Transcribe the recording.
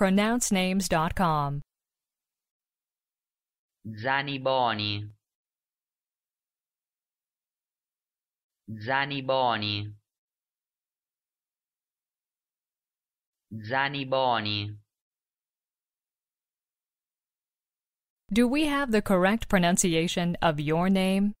pronouncenames.com. Zaniboni Zaniboni Zaniboni Do we have the correct pronunciation of your name?